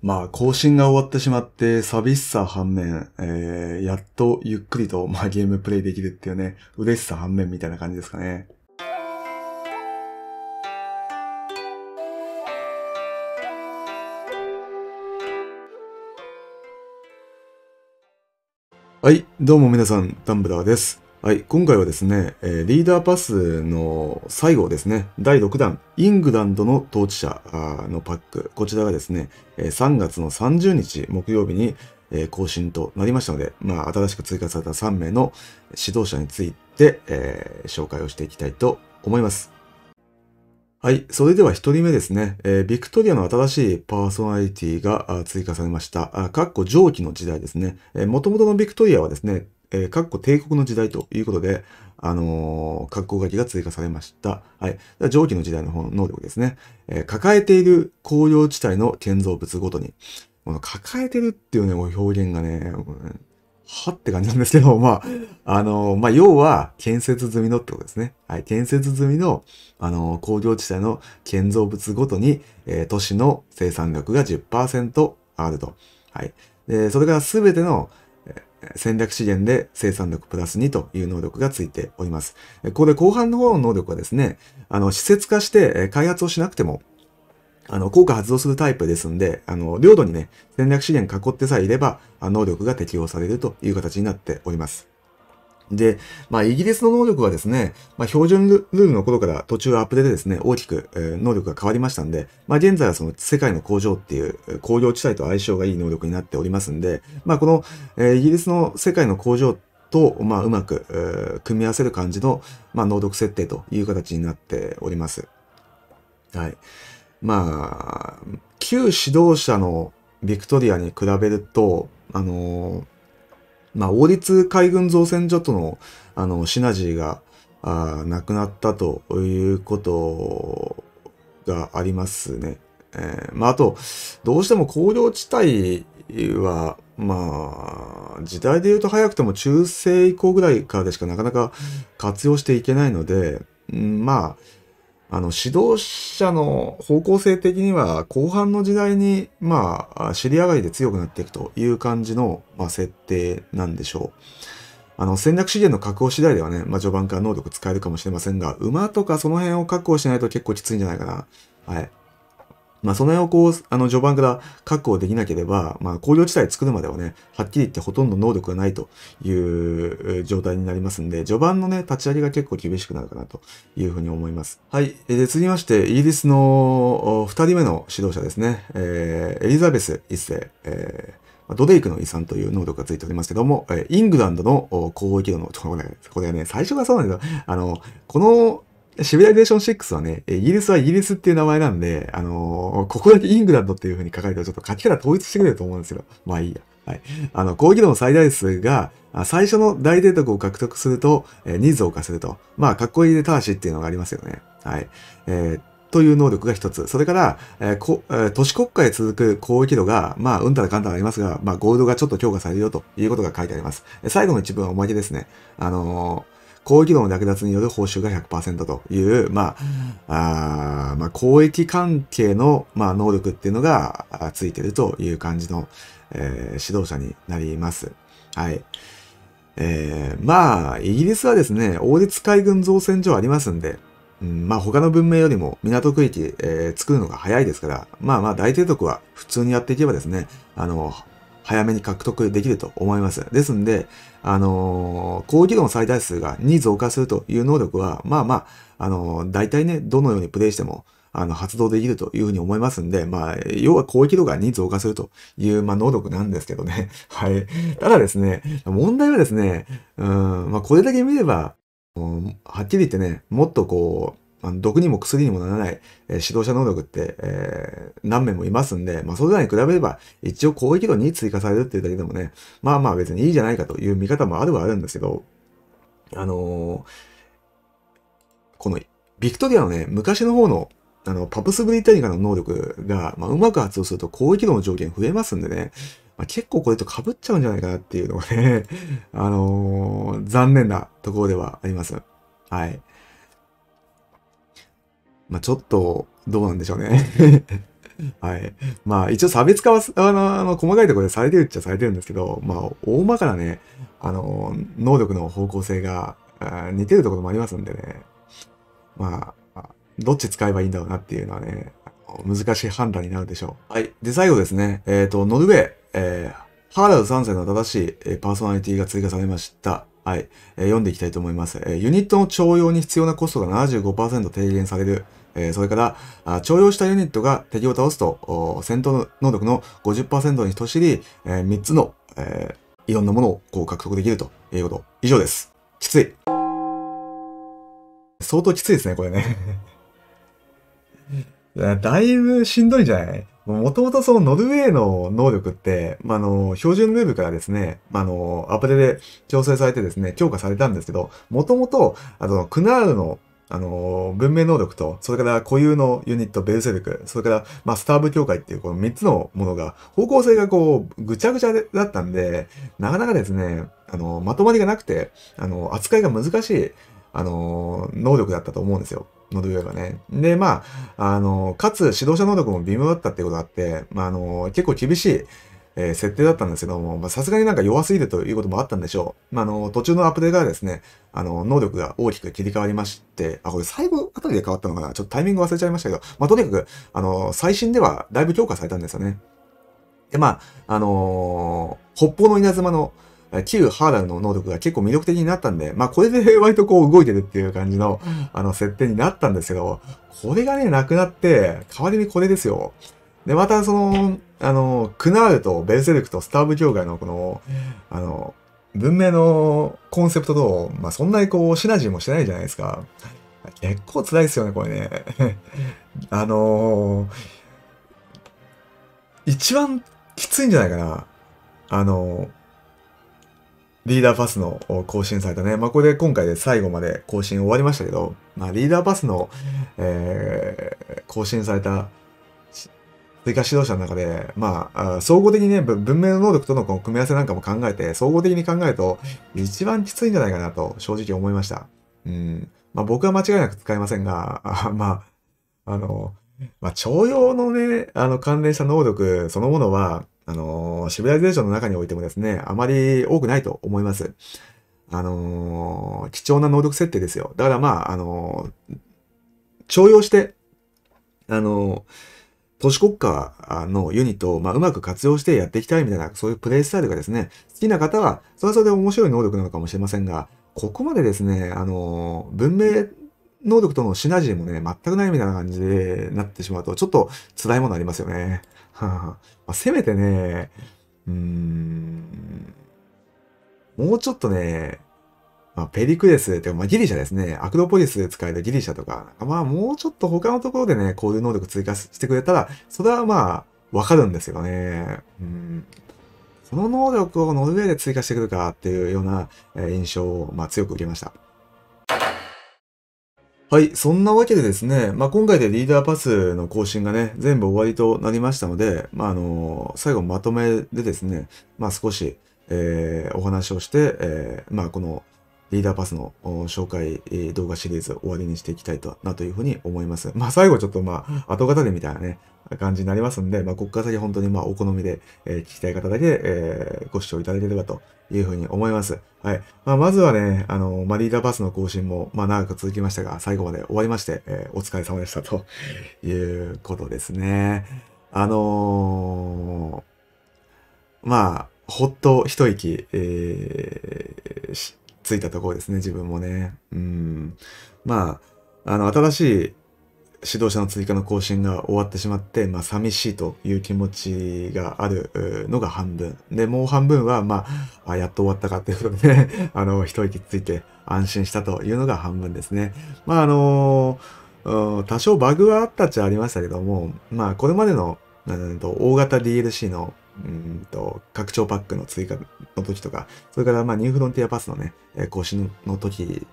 まあ、更新が終わってしまって寂しさ反面、えー、やっとゆっくりと、まあ、ゲームプレイできるっていうね、嬉しさ反面みたいな感じですかね。はい、どうも皆さん、ダンブラーです。はい、今回はですね、リーダーパスの最後ですね、第6弾、イングランドの統治者のパック、こちらがですね、3月の30日木曜日に更新となりましたので、まあ、新しく追加された3名の指導者について、えー、紹介をしていきたいと思います。はい。それでは1人目ですね。えー、ビクトリアの新しいパーソナリティが追加されました。あ、かっこ上記の時代ですね。もと元々のビクトリアはですね、えー、かっこ帝国の時代ということで、あのー、格好書きが追加されました。はい。上記の時代の方の能力ですね。えー、抱えている工業地帯の建造物ごとに。この抱えてるっていうね、表現がね、はって感じなんですけど、まあ、あのー、まあ、要は、建設済みのってことですね。はい。建設済みの、あの工業地帯の建造物ごとに、え都市の生産額が10%上がると。はい。で、それかす全ての戦略資源で生産力プラス2という能力がついております。ここで後半の方の能力はですね、あの、施設化して開発をしなくても、あの、効果発動するタイプですんで、あの、領土にね、戦略資源囲ってさえいれば、能力が適用されるという形になっております。で、まあ、イギリスの能力はですね、まあ、標準ルールの頃から途中アップデートですね、大きく、えー、能力が変わりましたんで、まあ、現在はその世界の工場っていう工業地帯と相性がいい能力になっておりますんで、まあ、この、えー、イギリスの世界の工場と、まあ、うまく、えー、組み合わせる感じの、まあ、能力設定という形になっております。はい。まあ、旧指導者のビクトリアに比べると、あのーまあ、王立海軍造船所との、あの、シナジーが、あなくなったということがありますね。えー、まあ、あと、どうしても工業地帯は、まあ、時代で言うと早くても中世以降ぐらいからでしかなかなか活用していけないので、うん、まあ、あの、指導者の方向性的には、後半の時代に、まあ、尻上がりで強くなっていくという感じの、まあ、設定なんでしょう。あの、戦略資源の確保次第ではね、まあ、序盤から能力使えるかもしれませんが、馬とかその辺を確保しないと結構きついんじゃないかな。はい。まあ、その辺をこう、あの、序盤から確保できなければ、まあ、工業地帯作るまではね、はっきり言ってほとんど能力がないという状態になりますんで、序盤のね、立ち上げが結構厳しくなるかなというふうに思います。はい。で、続きまして、イギリスの2人目の指導者ですね、えー、エリザベス1世、えードデイクの遺産という能力がついておりますけども、イングランドの広域度の、これね、最初がそうなんですよ。あの、このシビライゼーション6はね、イギリスはイギリスっていう名前なんで、あのー、ここだけイングランドっていう風に書かれたらちょっと書き方統一してくれると思うんですけど、まあいいや。はい。あの、講度の最大数が、最初の大帝徳を獲得すると、えー、人数を化すると。まあ、かっこいいでたししっていうのがありますよね。はい。えー、という能力が一つ。それから、えーこえー、都市国家へ続く広域度が、まあ、うんたらかんたらありますが、まあ、ゴールドがちょっと強化されるよということが書いてあります。最後の一文はおまけですね。あのー公益度の略奪による報酬が100%という、まあ、あまあ、公益関係の、まあ、能力っていうのがついてるという感じの、えー、指導者になります。はい。えー、まあ、イギリスはですね、王立海軍造船所ありますんで、うん、まあ他の文明よりも港区域、えー、作るのが早いですから、まあまあ大帝国は普通にやっていけばですね、あの、早めに獲得できると思います。ですんで、あのー、講度の最大数が2増加するという能力は、まあまあ、あのー、大体ね、どのようにプレイしても、あの、発動できるというふうに思いますんで、まあ、要は攻撃度が2増加するという、まあ、能力なんですけどね。はい。ただですね、問題はですね、うん、まあ、これだけ見れば、うん、はっきり言ってね、もっとこう、あ毒にも薬にもならない、えー、指導者能力って、えー、何名もいますんで、まあ、それらに比べれば、一応攻撃度に追加されるっていうだけでもね、まあまあ別にいいじゃないかという見方もあるはあるんですけど、あのー、この、ビクトリアのね、昔の方の、あの、パプスブリタニカの能力が、まあ、うまく発動すると攻撃度の上限増えますんでね、まあ、結構これと被っちゃうんじゃないかなっていうのがね、あのー、残念なところではあります。はい。まあ、ちょっと、どうなんでしょうね はい。まあ、一応差別化は、あの、あの細かいところでされてるっちゃされてるんですけど、まあ、大まかなね、あの、能力の方向性が、似てるところもありますんでね。まあ、どっち使えばいいんだろうなっていうのはね、難しい判断になるでしょう。はい。で、最後ですね。えっ、ー、と、ノルウェー、えー、ハーラル3世の正しいパーソナリティが追加されました。はい。えー、読んでいきたいと思います。えユニットの徴用に必要なコストが75%低減される。えそれから、あ徴用したユニットが敵を倒すと、戦闘能力の50%に等しい、え3つの、えいろんなものをこう獲得できるということ。以上です。きつい。相当きついですね、これね。だいぶしんどいんじゃないもともとそのノルウェーの能力って、まあ、の、標準ルールからですね、まあ、の、アプデで調整されてですね、強化されたんですけど、もともと、あの、クナールのあの、文明能力と、それから固有のユニット、ベルセルク、それから、まあ、スターブ協会っていうこの三つのものが、方向性がこう、ぐちゃぐちゃだったんで、なかなかですね、あの、まとまりがなくて、あの、扱いが難しい、あの、能力だったと思うんですよ。ノルウェーがね。で、まあ、あの、かつ指導者能力も微妙だったっていうことがあって、まあ、あの、結構厳しい、えー、設定だったんですけども、さすがになんか弱すぎるということもあったんでしょう。まあ、あの、途中のアップデートがですね、あの、能力が大きく切り替わりまして、あ、これ最後あたりで変わったのかなちょっとタイミング忘れちゃいましたけど、まあ、とにかく、あの、最新ではだいぶ強化されたんですよね。で、まあ、あのー、北方の稲妻の、旧ハーラルの能力が結構魅力的になったんで、まあこれで割とこう動いてるっていう感じの、あの設定になったんですけど、これがね、なくなって、代わりにこれですよ。で、またその、あの、クナールとベルセルクとスターブ教会のこの、あの、文明のコンセプトと、まあ、そんなにこう、シナジーもしてないじゃないですか。結構辛いですよね、これね。あのー、一番きついんじゃないかな。あのー、リーダーパスの更新されたね。まあ、これで今回で最後まで更新終わりましたけど、まあ、リーダーパスの、えー、更新された追加指導者の中で、まあ、総合的にね、文明の能力とのこの組み合わせなんかも考えて、総合的に考えると、一番きついんじゃないかなと、正直思いました。うん。まあ、僕は間違いなく使いませんが、あまあ、あの、まあ、徴用のね、あの、関連した能力そのものは、あの、シビライゼーションの中においてもですね、あまり多くないと思います。あのー、貴重な能力設定ですよ。だからまあ、あのー、徴用して、あのー都市国家のユニットを、まあ、うまく活用してやっていきたいみたいな、そういうプレイスタイルがですね、好きな方は、それはそれで面白い能力なのかもしれませんが、ここまでですね、あの、文明能力とのシナジーもね、全くないみたいな感じでなってしまうと、ちょっと辛いものありますよね。はあ、まあ、せめてね、うーん、もうちょっとね、まあ、ペリクレスって、まあ、ギリシャですね。アクロポリスで使えるギリシャとか、まあもうちょっと他のところでね、交流能力追加してくれたら、それはまあ、わかるんですよね。うん。この能力をノルウェーで追加してくるかっていうような、え印象を、まあ、強く受けました。はい。そんなわけでですね、まあ、今回でリーダーパスの更新がね、全部終わりとなりましたので、まあ、あの最後まとめでですね、まあ、少し、えー、お話をして、えー、まあ、この、リーダーパスの紹介動画シリーズ終わりにしていきたいとなというふうに思います。まあ最後ちょっとまあ後語りみたいなね、感じになりますんで、まあここから先本当にまあお好みで、え聞きたい方だけ、えご視聴いただければというふうに思います。はい。まあまずはね、あの、まあリーダーパスの更新もまあ長く続きましたが、最後まで終わりまして、えー、お疲れ様でしたということですね。あのー、まあ、ほっと一息、えー、ついたところですね、自分もね。うん。まあ、あの、新しい指導者の追加の更新が終わってしまって、まあ、寂しいという気持ちがあるのが半分。で、もう半分は、まあ、あやっと終わったかっていうことで、あの、一息ついて安心したというのが半分ですね。まあ、あのー、多少バグはあったっちゃありましたけども、まあ、これまでの、うんと、大型 DLC のうんと、拡張パックの追加の時とか、それから、まあ、ニューフロンティアパスのね、更新の時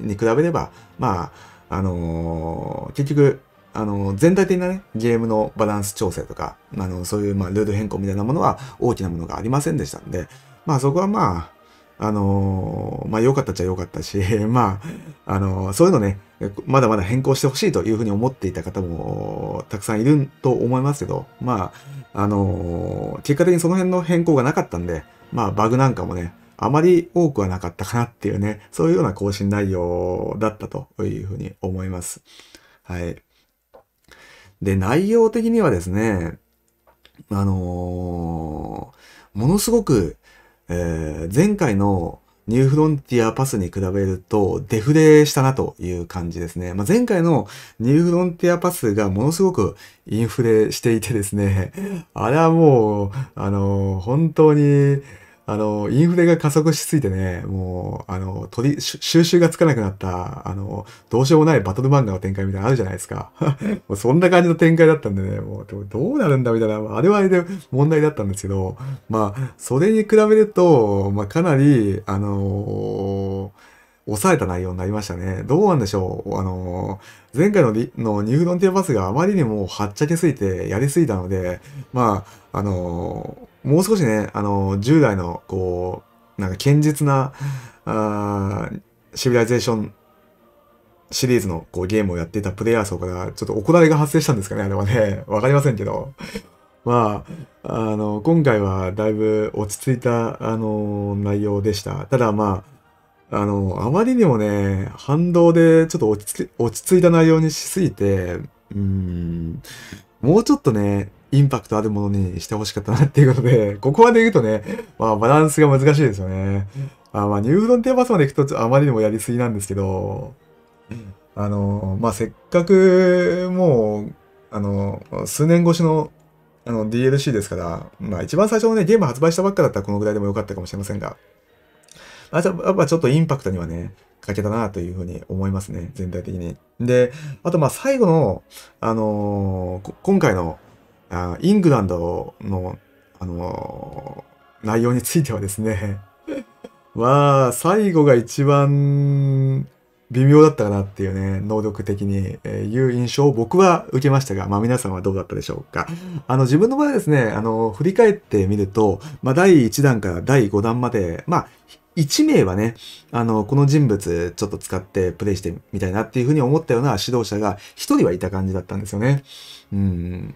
に比べれば、まあ、あのー、結局、あのー、全体的なね、ゲームのバランス調整とか、あのー、そういう、まあ、ルール変更みたいなものは大きなものがありませんでしたんで、まあ、そこはまあ、あのまあ、良かったっちゃ良かったし、まあ、あのそういうのね、まだまだ変更してほしいというふうに思っていた方もたくさんいると思いますけど、まあ、あのー、結果的にその辺の変更がなかったんで、まあバグなんかもね、あまり多くはなかったかなっていうね、そういうような更新内容だったというふうに思います。はい。で、内容的にはですね、あのー、ものすごく、えー、前回のニューフロンティアパスに比べるとデフレしたなという感じですね。まあ、前回のニューフロンティアパスがものすごくインフレしていてですね、あれはもう、あのー、本当に、あの、インフレが加速しすぎてね、もう、あの、取り、収集がつかなくなった、あの、どうしようもないバトル漫画の展開みたいなのあるじゃないですか。もうそんな感じの展開だったんでね、もう、どうなるんだみたいな、あれはあれで問題だったんですけど、まあ、それに比べると、まあ、かなり、あのー抑えた内容になりましたね。どうなんでしょうあのー、前回ののニューフロンティアパスがあまりにもはっちゃけすぎてやりすぎたので、まあ、あのーもう少しね、あの、従来の、こう、なんか堅実な、あシビライゼーションシリーズのこうゲームをやっていたプレイヤー層から、ちょっと怒られが発生したんですかね、あれはね。わかりませんけど。まあ、あの、今回はだいぶ落ち着いた、あの、内容でした。ただまあ、あの、あまりにもね、反動でちょっと落ち着いた内容にしすぎて、うん、もうちょっとね、インパクトあるものにしてほしかったなっていうことで、ここまで言うとね、まあバランスが難しいですよね。あまあニューロンテーマスまで行くとあまりにもやりすぎなんですけど、あの、まあせっかくもう、あの、数年越しのあの DLC ですから、まあ一番最初のね、ゲーム発売したばっかだったらこのぐらいでも良かったかもしれませんが、あやっぱちょっとインパクトにはね、欠けたなというふうに思いますね、全体的に。で、あとまあ最後の、あのー、今回のあイングランドの、あのー、内容についてはですねま あ、最後が一番微妙だったかなっていうね、能力的に、えいう印象を僕は受けましたが、まあ皆さんはどうだったでしょうか。あの自分の場合ですね、あの、振り返ってみると、まあ第1弾から第5弾まで、まあ、1名はね、あの、この人物ちょっと使ってプレイしてみたいなっていうふうに思ったような指導者が1人はいた感じだったんですよね。うん。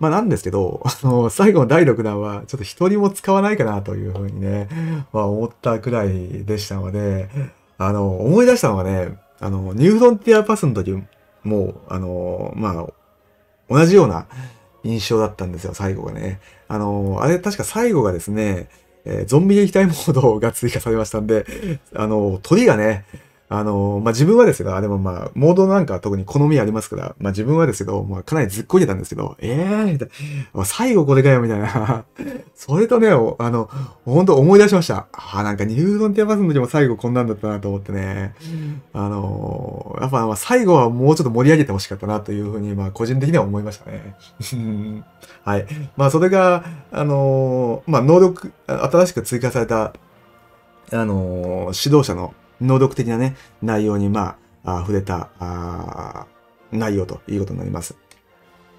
まあなんですけど、あの、最後の第6弾は、ちょっと一人も使わないかなというふうにね、まあ思ったくらいでしたので、あの、思い出したのがね、あの、ニューフロンティアパスの時も、あの、まあ、同じような印象だったんですよ、最後がね。あの、あれ確か最後がですね、えー、ゾンビ撃退モードが追加されましたんで、あの、鳥がね、あの、まあ、自分はですけど、でもまあ、モードなんか特に好みありますから、まあ、自分はですけど、まあ、かなりずっこてたんですけど、ええー、みたいな、最後これかよ、みたいな。それとね、あの、ほんと思い出しました。あ、なんかニュードンティアバスの時も最後こんなんだったなと思ってね。あの、やっぱ、まあ、最後はもうちょっと盛り上げてほしかったなというふうに、まあ、個人的には思いましたね。はい。まあ、それが、あの、まあ、能力、新しく追加された、あの、指導者の、能読的なね、内容に、まあ、あ触れたあ内容ということになります。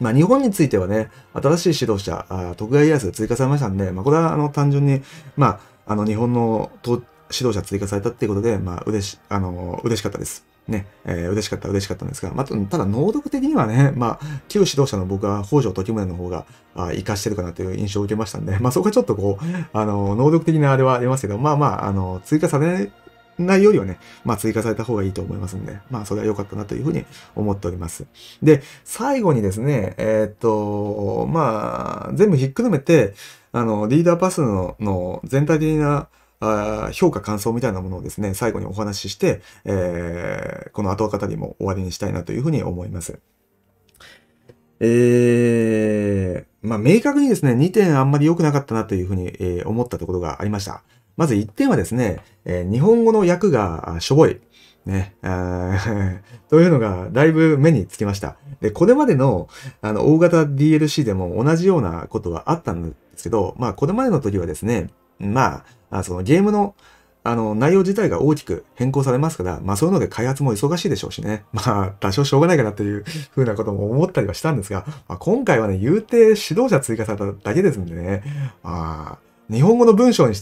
まあ、日本についてはね、新しい指導者、あ徳川家康が追加されましたんで、まあ、これはあの単純に、まあ、あの日本の指導者追加されたっていうことで、まあ、嬉し、あの、嬉しかったです。ね、えー、嬉しかった、嬉しかったんですが、まあ、ただ、能力的にはね、まあ、旧指導者の僕は北条時宗の方が、あ活かしてるかなという印象を受けましたんで、まあ、そこはちょっとこう、あの、能力的なあれはありますけど、まあまあ、あの、追加され内容はね、まあ、追加された方がいいと思いますんで、まあ、それは良かったなというふうに思っております。で、最後にですね、えー、っと、まあ、全部ひっくるめて、あの、リーダーパスのの全体的なあ評価感想みたいなものをですね、最後にお話しして、えー、この後語りも終わりにしたいなというふうに思います。えー、まあ、明確にですね、2点あんまり良くなかったなというふうに、えー、思ったところがありました。まず1点はですね、えー、日本語の訳がしょぼい。ね、というのがだいぶ目につきました。で、これまでのあの大型 DLC でも同じようなことはあったんですけど、まあ、これまでの時はですね、まあ、そのゲームのあの、内容自体が大きく変更されますから、まあそういうので開発も忙しいでしょうしね。まあ、多少しょうがないかなっていうふうなことも思ったりはしたんですが、まあ、今回はね、言うて指導者追加されただけですんでね。あ日本語の文章に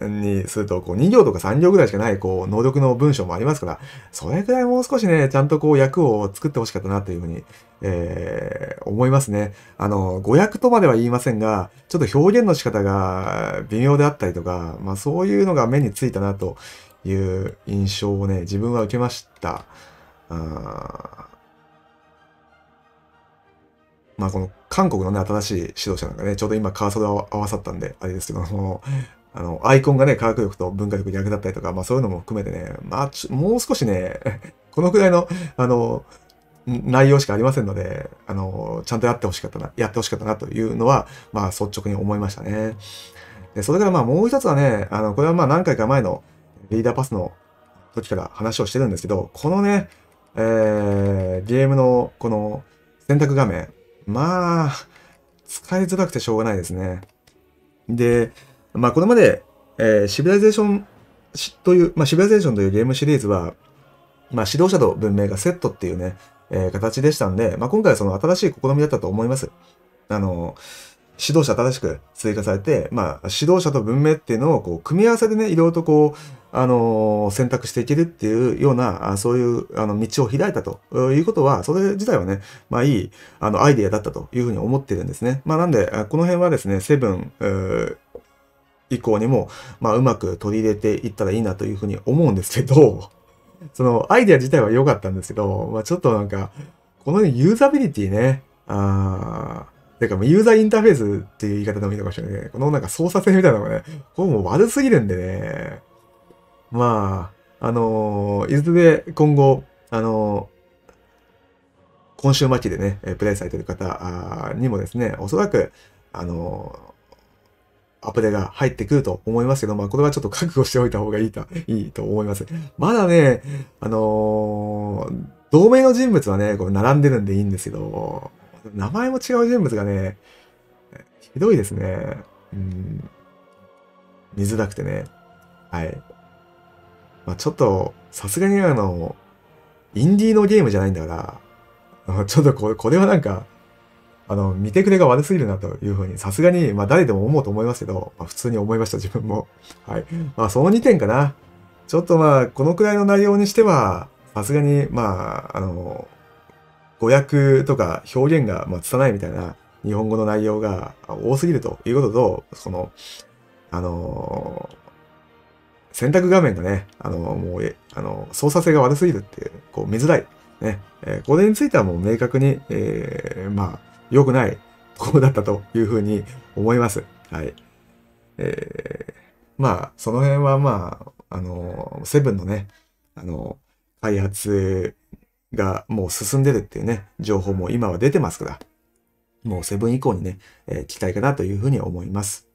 にすると、こう、2行とか3行ぐらいしかない、こう、能力の文章もありますから、それくらいもう少しね、ちゃんとこう、役を作ってほしかったなというふうに、えー、思いますね。あの、語訳とまでは言いませんが、ちょっと表現の仕方が微妙であったりとか、まあそういうのが目についたなという印象をね、自分は受けました。あまあこの韓国のね、新しい指導者なんかね、ちょうど今カーソル合わさったんで、あれですけどその、あの、アイコンがね、科学力と文化力に役立ったりとか、まあそういうのも含めてね、まあちもう少しね、このくらいの、あの、内容しかありませんので、あの、ちゃんとやってほしかったな、やってほしかったなというのは、まあ率直に思いましたね。で、それからまあもう一つはね、あの、これはまあ何回か前のリーダーパスの時から話をしてるんですけど、このね、えー、ゲームのこの選択画面、まあ、使いづらくてしょうがないですね。で、まあこれまで、えー、シビライゼーションという、まあシビライゼーションというゲームシリーズは、まあ指導者と文明がセットっていうね、えー、形でしたんで、まあ今回はその新しい試みだったと思います。あの、指導者新しく追加されて、まあ指導者と文明っていうのをこう組み合わせでね、いろいろとこう、あの、選択していけるっていうような、そういうあの道を開いたということは、それ自体はね、まあいいあのアイデアだったというふうに思ってるんですね。まあなんで、この辺はですね、セブン、以降にも、まあ、うまく取り入れていったらいいなというふうに思うんですけど、そのアイデア自体は良かったんですけど、まあ、ちょっとなんか、このユーザビリティね、あー、てかもうユーザーインターフェースっていう言い方でもいいのかもしれないね。このなんか操作性みたいなのがね、これもう悪すぎるんでね、まあ、あのー、いずれ今後、あのー、今週末でね、プレイされてる方にもですね、おそらく、あのー、アプデが入ってくると思いますけど、まあ、これはちょっと覚悟しておいた方がいいと、いいと思います。まだね、あの同盟の人物はね、こう並んでるんでいいんですけど、名前も違う人物がね、ひどいですね。うん。見づらくてね。はい。まあ、ちょっと、さすがにあの、インディーのゲームじゃないんだから、ちょっとこれこれはなんか、あの、見てくれが悪すぎるなというふうに、さすがに、まあ誰でも思うと思いますけど、まあ、普通に思いました、自分も。はい。まあその2点かな。ちょっとまあ、このくらいの内容にしては、さすがに、まあ、あの、語訳とか表現が、まあ、ないみたいな日本語の内容が多すぎるということと、その、あの選択画面がね、あの、もう、あの、操作性が悪すぎるっていう、こう、見づらい。ね。えー、これについてはもう明確に、えー、まあ、良くないところだったというふうに思います。はい。えー、まあ、その辺はまあ、あの、セブンのね、あの、開発がもう進んでるっていうね、情報も今は出てますから、もうセブン以降にね、えー、期待かなというふうに思います。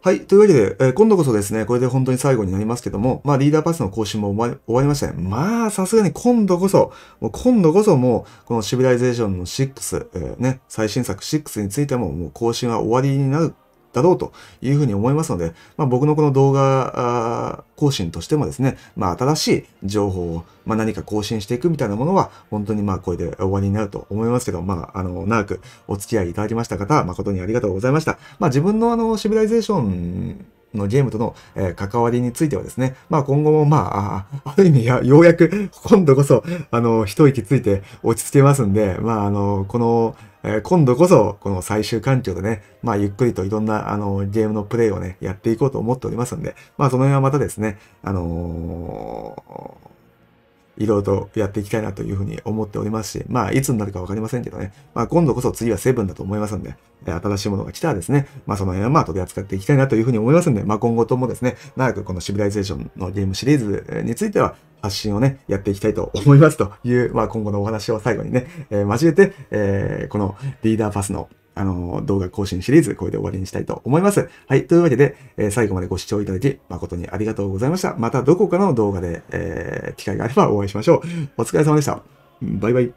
はい。というわけで、えー、今度こそですね、これで本当に最後になりますけども、まあ、リーダーパスの更新も終わりましたね。まあ、さすがに今度こそ、もう今度こそもう、このシビライゼーションの6、えー、ね、最新作6についても、もう更新は終わりになるだろうというふうに思いますので、まあ、僕のこの動画更新としてもですね、まあ、新しい情報を、まあ、何か更新していくみたいなものは、本当にまあ、これで終わりになると思いますけど、まあ、あの、長くお付き合いいただきました方、誠にありがとうございました。まあ、自分のあの、シビライゼーションのゲームとの、えー、関わりについてはですね、まあ今後もまあ、あ る意味や、ようやく 今度こそ、あの、一息ついて落ち着けますんで、まああの、この、え今度こそ、この最終環境でね、まあ、ゆっくりといろんな、あの、ゲームのプレイをね、やっていこうと思っておりますんで、まあ、その辺はまたですね、あのーいろいろとやっていきたいなというふうに思っておりますし、まあ、いつになるかわかりませんけどね、まあ、今度こそ次はセブンだと思いますんで、新しいものが来たらですね、まあ、その辺はまあ、取り扱っていきたいなというふうに思いますんで、まあ、今後ともですね、長くこのシビライゼーションのゲームシリーズについては、発信をね、やっていきたいと思いますという、まあ、今後のお話を最後にね、えー、交えて、えー、このリーダーパスのあの、動画更新シリーズ、これで終わりにしたいと思います。はい。というわけで、えー、最後までご視聴いただき、誠にありがとうございました。またどこかの動画で、えー、機会があればお会いしましょう。お疲れ様でした。バイバイ。